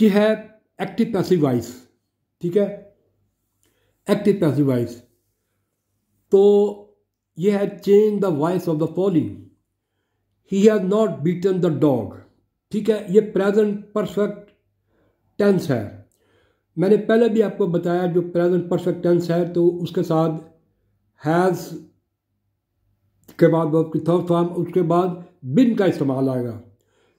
ये है active passive voice ठीक है एक्टिव पैसिव वाइस तो ये है change the voice of the following he has not beaten the dog ठीक है ये प्रेजेंट परफेक्ट टेंस है मैंने पहले भी आपको बताया जो प्रेजेंट परफेक्ट टेंस है तो उसके साथ हैज़ के बाद आपकी थर्ड फॉर्म उसके बाद बिन का इस्तेमाल आएगा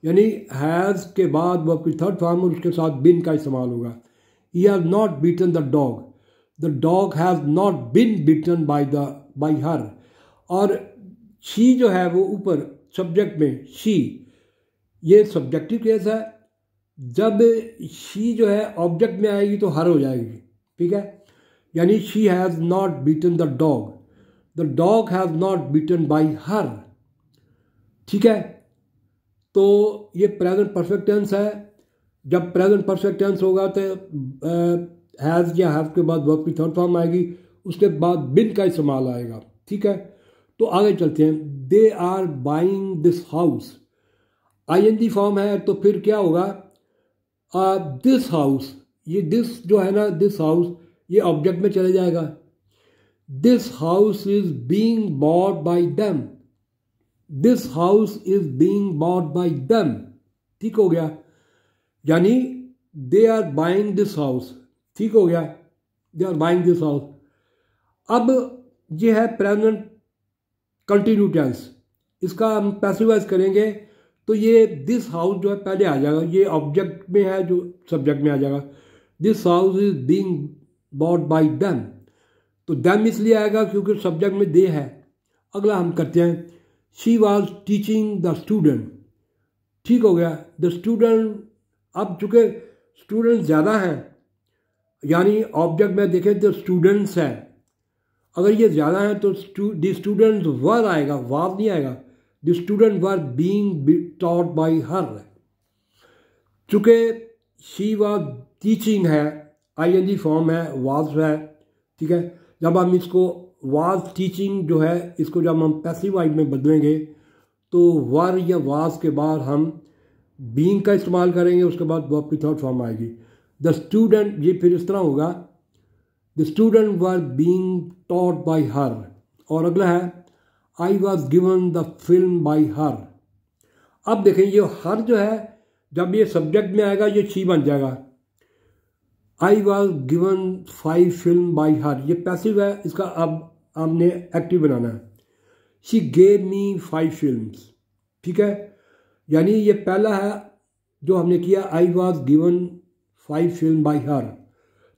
यानी हैज़ के बाद वो अपनी थर्ड फॉर्म में उसके साथ बिन का इस्तेमाल होगा he has not beaten the dog the dog has not been beaten by the by her और शी जो है वो ऊपर सब्जेक्ट में शी ये सब्जेक्टिव केस है जब शी जो है ऑब्जेक्ट में आएगी तो हर हो जाएगी ठीक है यानी she has not beaten the dog the dog has not beaten by her ठीक है तो ये प्रेजेंट परफेक्ट टेंस है जब प्रेजेंट परफेक्ट टेंस होगा तो हैज़ या हैव के बाद वर्क की थर्ड फॉर्म आएगी उसके बाद बिन का इस्तेमाल आएगा ठीक है तो आगे चलते हैं they are buying this house I N G form है तो फिर क्या होगा दिस हाउस ये दिस जो है ना दिस हाउस ये ऑब्जेक्ट में चले जाएगा this house is being bought by them this house is being bought by them ठीक हो गया यानी they are buying this house ठीक हो गया they are buying this house अब ये है प्रेजेंट कंटिन्यू टेंस इसका हम पैसिवाइज करेंगे तो ये दिस हाउस जो है पहले आ जाएगा ये ऑब्जेक्ट में है जो सब्जेक्ट में आ जाएगा this house is being bought by them तो दैम इसलिए आएगा क्योंकि सब्जेक्ट में दे है अगला हम करते हैं she was teaching the student ठीक हो गया द स्टूडेंट अब चूँकि स्टूडेंट ज़्यादा हैं यानी ऑब्जेक्ट में देखें तो स्टूडेंट्स हैं अगर ये ज़्यादा हैं तो द स्टूडेंट वर आएगा वाव नहीं आएगा the student were being taught by her चूँकि शी वॉज टीचिंग है आई एन जी फॉर्म है वाज है ठीक है जब हम इसको वाज टीचिंग जो है इसको जब हम पैसि वाइज में बदलेंगे तो वर या वाज के बाद हम बींग का इस्तेमाल करेंगे उसके बाद वर्ब की थर्ड फॉर्म आएगी द स्टूडेंट ये फिर इस तरह होगा the student were being taught by her और अगला है I was given the film by her अब देखें ये हर जो है जब ये सब्जेक्ट में आएगा ये छी बन जाएगा I was given five film by her ये पैसिव है इसका अब आपने एक्टिव बनाना है she gave me five film ठीक है यानी ये पहला है जो हमने किया I was given five film by her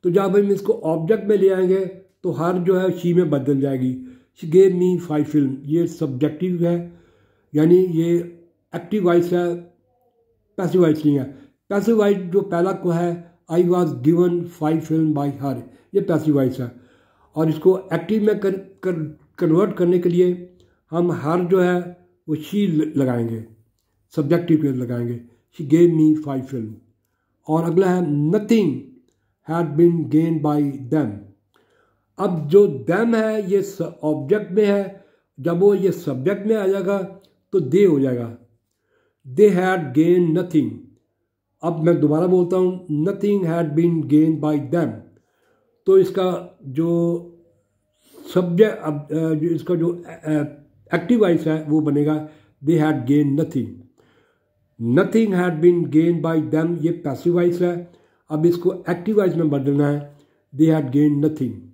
तो जब हम इसको ऑब्जेक्ट में ले आएंगे तो हर जो है शी में बदल जाएगी she gave me five film ये सब्जेक्टिव है यानी ये एक्टिव वाइज है पैसिव वाइज नहीं है पैसिव वाइज जो पहला को है I was given five film by her ये पैसिव वाइज है और इसको एक्टिव में कर, कर कन्वर्ट करने के लिए हम हर जो है वो शी लगाएंगे सब्जेक्टिव के लगाएंगे she gave me five film और अगला है nothing had been gain by them अब जो दैम है ये ऑब्जेक्ट में है जब वो ये सब्जेक्ट में आ जाएगा तो दे हो जाएगा दे हैड गेन नथिंग अब मैं दोबारा बोलता हूँ nothing had been gain by them तो इसका जो सब्जेक्ट जो इसका जो एक्टिव है वो बनेगा they had gain nothing nothing had been gain by them ये पैसिव है अब इसको एक्टिव में बदलना है दे हैड गेन नथिंग